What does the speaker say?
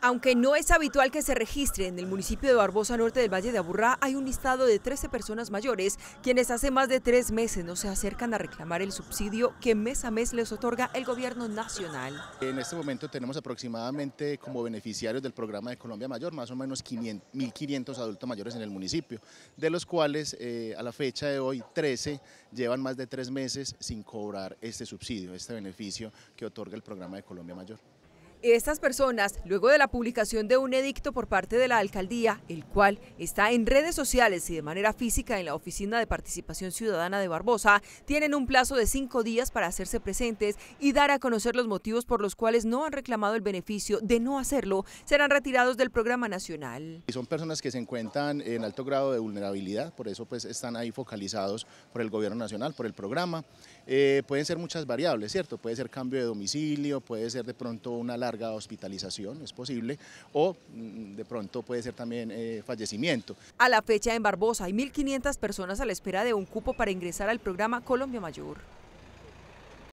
Aunque no es habitual que se registre en el municipio de Barbosa Norte del Valle de Aburrá, hay un listado de 13 personas mayores quienes hace más de tres meses no se acercan a reclamar el subsidio que mes a mes les otorga el gobierno nacional. En este momento tenemos aproximadamente como beneficiarios del programa de Colombia Mayor, más o menos 1.500 adultos mayores en el municipio, de los cuales eh, a la fecha de hoy 13 llevan más de tres meses sin cobrar este subsidio, este beneficio que otorga el programa de Colombia Mayor. Estas personas, luego de la publicación de un edicto por parte de la alcaldía, el cual está en redes sociales y de manera física en la Oficina de Participación Ciudadana de Barbosa, tienen un plazo de cinco días para hacerse presentes y dar a conocer los motivos por los cuales no han reclamado el beneficio de no hacerlo. Serán retirados del programa nacional. Y son personas que se encuentran en alto grado de vulnerabilidad, por eso pues están ahí focalizados por el gobierno nacional, por el programa. Eh, pueden ser muchas variables, ¿cierto? Puede ser cambio de domicilio, puede ser de pronto una larga hospitalización, es posible, o mm, de pronto puede ser también eh, fallecimiento. A la fecha en Barbosa hay 1.500 personas a la espera de un cupo para ingresar al programa Colombia Mayor.